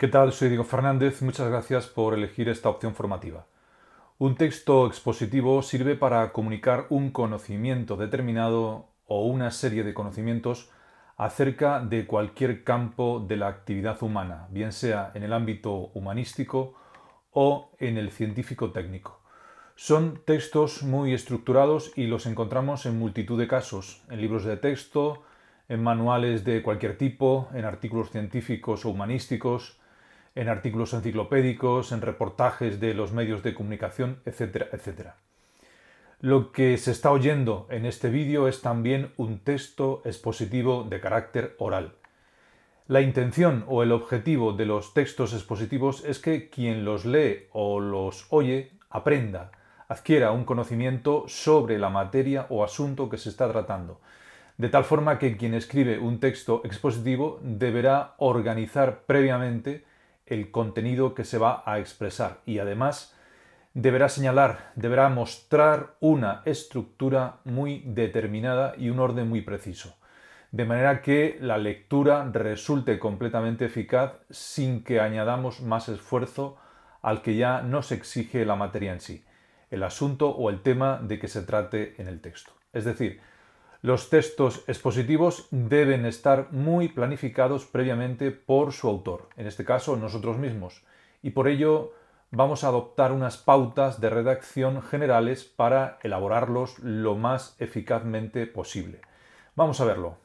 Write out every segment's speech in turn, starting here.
¿Qué tal? Soy Diego Fernández. Muchas gracias por elegir esta opción formativa. Un texto expositivo sirve para comunicar un conocimiento determinado o una serie de conocimientos acerca de cualquier campo de la actividad humana, bien sea en el ámbito humanístico o en el científico técnico. Son textos muy estructurados y los encontramos en multitud de casos, en libros de texto, en manuales de cualquier tipo, en artículos científicos o humanísticos, en artículos enciclopédicos, en reportajes de los medios de comunicación, etcétera, etcétera. Lo que se está oyendo en este vídeo es también un texto expositivo de carácter oral. La intención o el objetivo de los textos expositivos es que quien los lee o los oye aprenda, adquiera un conocimiento sobre la materia o asunto que se está tratando, de tal forma que quien escribe un texto expositivo deberá organizar previamente el contenido que se va a expresar y además deberá señalar, deberá mostrar una estructura muy determinada y un orden muy preciso, de manera que la lectura resulte completamente eficaz sin que añadamos más esfuerzo al que ya nos exige la materia en sí, el asunto o el tema de que se trate en el texto. Es decir, los textos expositivos deben estar muy planificados previamente por su autor, en este caso nosotros mismos, y por ello vamos a adoptar unas pautas de redacción generales para elaborarlos lo más eficazmente posible. Vamos a verlo.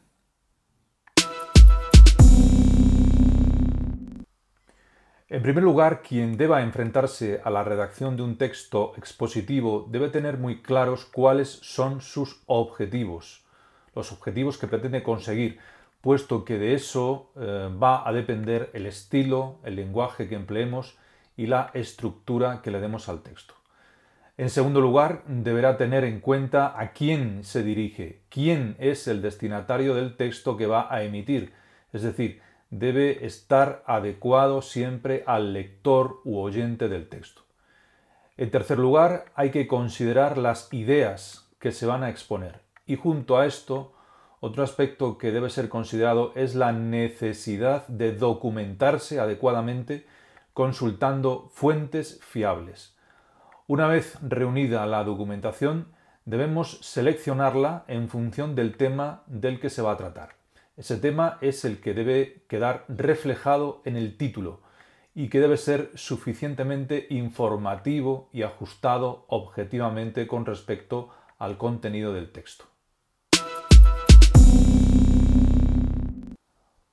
En primer lugar, quien deba enfrentarse a la redacción de un texto expositivo debe tener muy claros cuáles son sus objetivos los objetivos que pretende conseguir, puesto que de eso eh, va a depender el estilo, el lenguaje que empleemos y la estructura que le demos al texto. En segundo lugar, deberá tener en cuenta a quién se dirige, quién es el destinatario del texto que va a emitir, es decir, debe estar adecuado siempre al lector u oyente del texto. En tercer lugar, hay que considerar las ideas que se van a exponer y junto a esto, otro aspecto que debe ser considerado es la necesidad de documentarse adecuadamente consultando fuentes fiables. Una vez reunida la documentación, debemos seleccionarla en función del tema del que se va a tratar. Ese tema es el que debe quedar reflejado en el título y que debe ser suficientemente informativo y ajustado objetivamente con respecto al contenido del texto.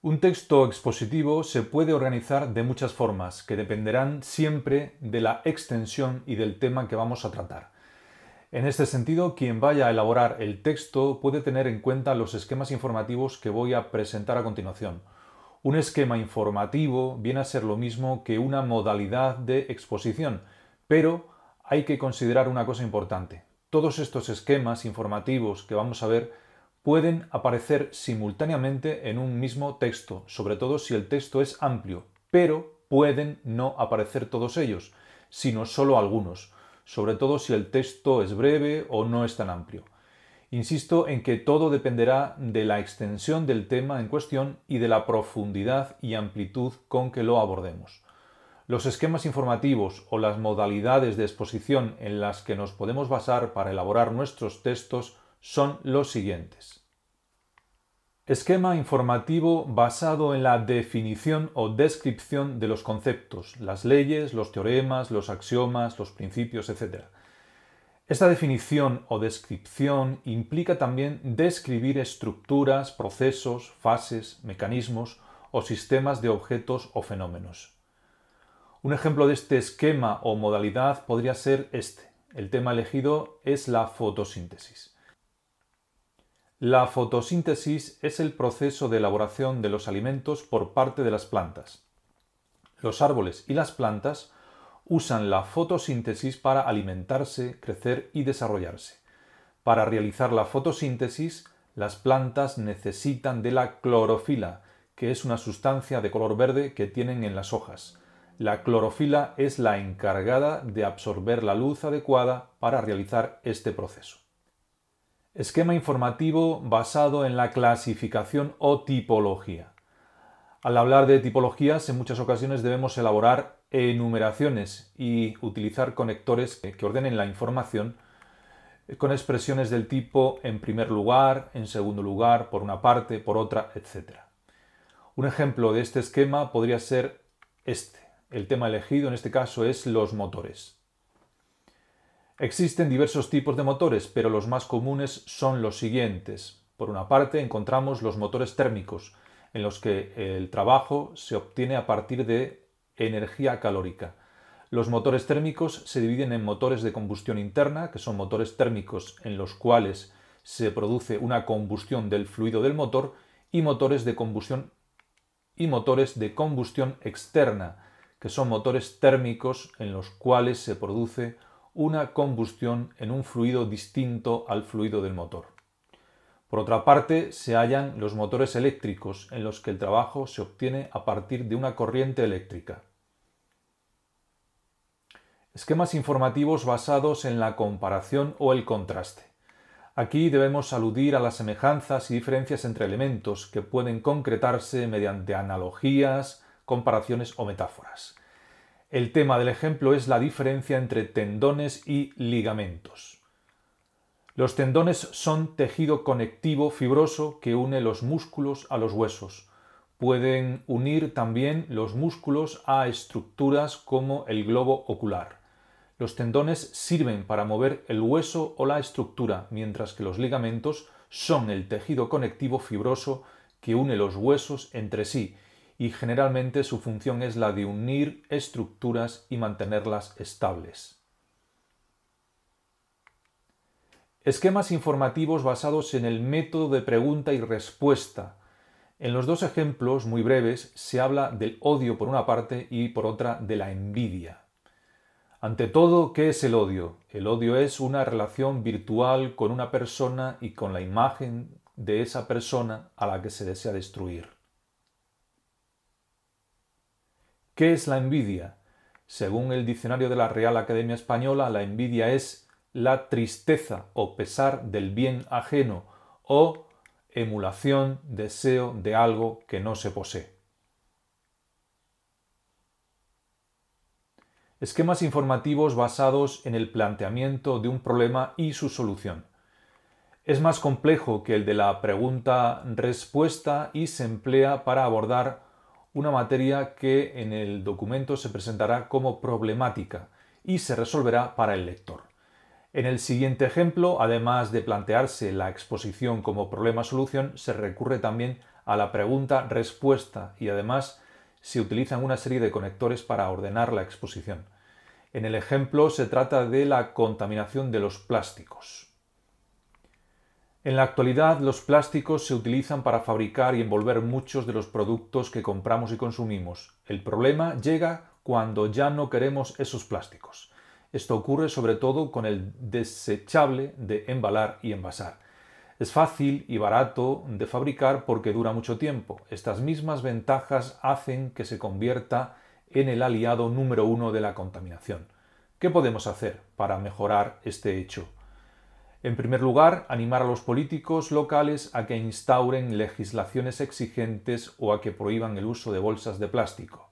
Un texto expositivo se puede organizar de muchas formas, que dependerán siempre de la extensión y del tema que vamos a tratar. En este sentido, quien vaya a elaborar el texto puede tener en cuenta los esquemas informativos que voy a presentar a continuación. Un esquema informativo viene a ser lo mismo que una modalidad de exposición, pero hay que considerar una cosa importante. Todos estos esquemas informativos que vamos a ver pueden aparecer simultáneamente en un mismo texto, sobre todo si el texto es amplio, pero pueden no aparecer todos ellos, sino solo algunos, sobre todo si el texto es breve o no es tan amplio. Insisto en que todo dependerá de la extensión del tema en cuestión y de la profundidad y amplitud con que lo abordemos. Los esquemas informativos o las modalidades de exposición en las que nos podemos basar para elaborar nuestros textos son los siguientes. Esquema informativo basado en la definición o descripción de los conceptos, las leyes, los teoremas, los axiomas, los principios, etc. Esta definición o descripción implica también describir estructuras, procesos, fases, mecanismos o sistemas de objetos o fenómenos. Un ejemplo de este esquema o modalidad podría ser este. El tema elegido es la fotosíntesis. La fotosíntesis es el proceso de elaboración de los alimentos por parte de las plantas. Los árboles y las plantas usan la fotosíntesis para alimentarse, crecer y desarrollarse. Para realizar la fotosíntesis, las plantas necesitan de la clorofila, que es una sustancia de color verde que tienen en las hojas. La clorofila es la encargada de absorber la luz adecuada para realizar este proceso. Esquema informativo basado en la clasificación o tipología. Al hablar de tipologías, en muchas ocasiones debemos elaborar enumeraciones y utilizar conectores que ordenen la información eh, con expresiones del tipo en primer lugar, en segundo lugar, por una parte, por otra, etc. Un ejemplo de este esquema podría ser este. El tema elegido en este caso es los motores. Existen diversos tipos de motores, pero los más comunes son los siguientes. Por una parte encontramos los motores térmicos, en los que el trabajo se obtiene a partir de energía calórica. Los motores térmicos se dividen en motores de combustión interna, que son motores térmicos en los cuales se produce una combustión del fluido del motor, y motores de combustión y motores de combustión externa, que son motores térmicos en los cuales se produce una combustión en un fluido distinto al fluido del motor. Por otra parte, se hallan los motores eléctricos, en los que el trabajo se obtiene a partir de una corriente eléctrica. Esquemas informativos basados en la comparación o el contraste. Aquí debemos aludir a las semejanzas y diferencias entre elementos que pueden concretarse mediante analogías, comparaciones o metáforas. El tema del ejemplo es la diferencia entre tendones y ligamentos. Los tendones son tejido conectivo fibroso que une los músculos a los huesos. Pueden unir también los músculos a estructuras como el globo ocular. Los tendones sirven para mover el hueso o la estructura, mientras que los ligamentos son el tejido conectivo fibroso que une los huesos entre sí y generalmente su función es la de unir estructuras y mantenerlas estables. Esquemas informativos basados en el método de pregunta y respuesta. En los dos ejemplos muy breves se habla del odio por una parte y por otra de la envidia. Ante todo, ¿qué es el odio? El odio es una relación virtual con una persona y con la imagen de esa persona a la que se desea destruir. ¿Qué es la envidia? Según el diccionario de la Real Academia Española, la envidia es la tristeza o pesar del bien ajeno o emulación, deseo de algo que no se posee. Esquemas informativos basados en el planteamiento de un problema y su solución. Es más complejo que el de la pregunta-respuesta y se emplea para abordar una materia que en el documento se presentará como problemática y se resolverá para el lector. En el siguiente ejemplo, además de plantearse la exposición como problema-solución, se recurre también a la pregunta-respuesta y además se utilizan una serie de conectores para ordenar la exposición. En el ejemplo se trata de la contaminación de los plásticos. En la actualidad los plásticos se utilizan para fabricar y envolver muchos de los productos que compramos y consumimos. El problema llega cuando ya no queremos esos plásticos. Esto ocurre sobre todo con el desechable de embalar y envasar. Es fácil y barato de fabricar porque dura mucho tiempo. Estas mismas ventajas hacen que se convierta en el aliado número uno de la contaminación. ¿Qué podemos hacer para mejorar este hecho? En primer lugar, animar a los políticos locales a que instauren legislaciones exigentes o a que prohíban el uso de bolsas de plástico.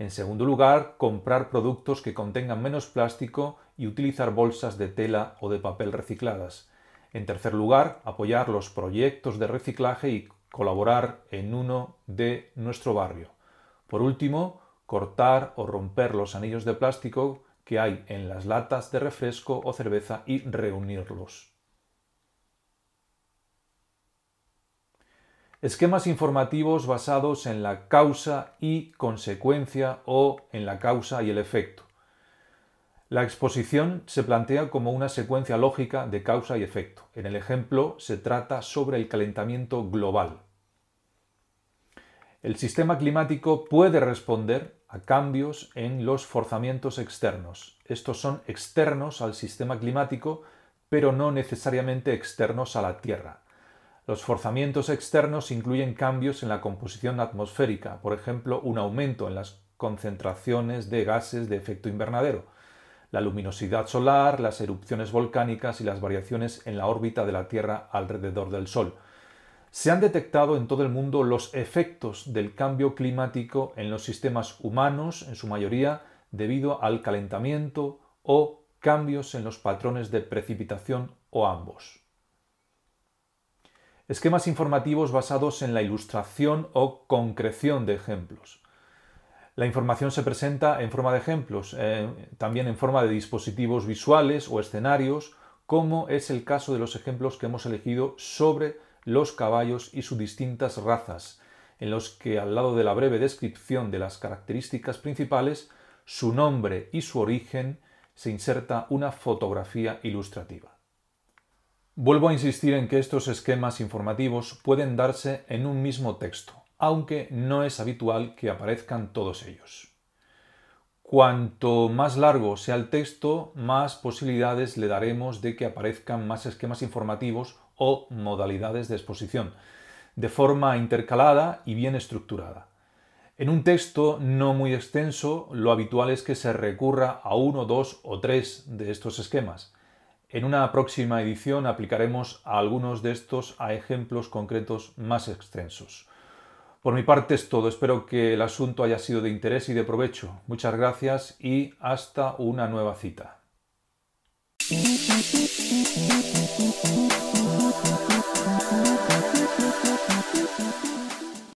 En segundo lugar, comprar productos que contengan menos plástico y utilizar bolsas de tela o de papel recicladas. En tercer lugar, apoyar los proyectos de reciclaje y colaborar en uno de nuestro barrio. Por último, cortar o romper los anillos de plástico que hay en las latas de refresco o cerveza y reunirlos. Esquemas informativos basados en la causa y consecuencia o en la causa y el efecto. La exposición se plantea como una secuencia lógica de causa y efecto. En el ejemplo se trata sobre el calentamiento global el sistema climático puede responder a cambios en los forzamientos externos. Estos son externos al sistema climático, pero no necesariamente externos a la Tierra. Los forzamientos externos incluyen cambios en la composición atmosférica, por ejemplo, un aumento en las concentraciones de gases de efecto invernadero, la luminosidad solar, las erupciones volcánicas y las variaciones en la órbita de la Tierra alrededor del Sol. Se han detectado en todo el mundo los efectos del cambio climático en los sistemas humanos, en su mayoría debido al calentamiento o cambios en los patrones de precipitación o ambos. Esquemas informativos basados en la ilustración o concreción de ejemplos. La información se presenta en forma de ejemplos, eh, también en forma de dispositivos visuales o escenarios, como es el caso de los ejemplos que hemos elegido sobre los caballos y sus distintas razas, en los que al lado de la breve descripción de las características principales, su nombre y su origen, se inserta una fotografía ilustrativa. Vuelvo a insistir en que estos esquemas informativos pueden darse en un mismo texto, aunque no es habitual que aparezcan todos ellos. Cuanto más largo sea el texto, más posibilidades le daremos de que aparezcan más esquemas informativos o modalidades de exposición, de forma intercalada y bien estructurada. En un texto no muy extenso, lo habitual es que se recurra a uno, dos o tres de estos esquemas. En una próxima edición aplicaremos a algunos de estos a ejemplos concretos más extensos. Por mi parte es todo, espero que el asunto haya sido de interés y de provecho. Muchas gracias y hasta una nueva cita.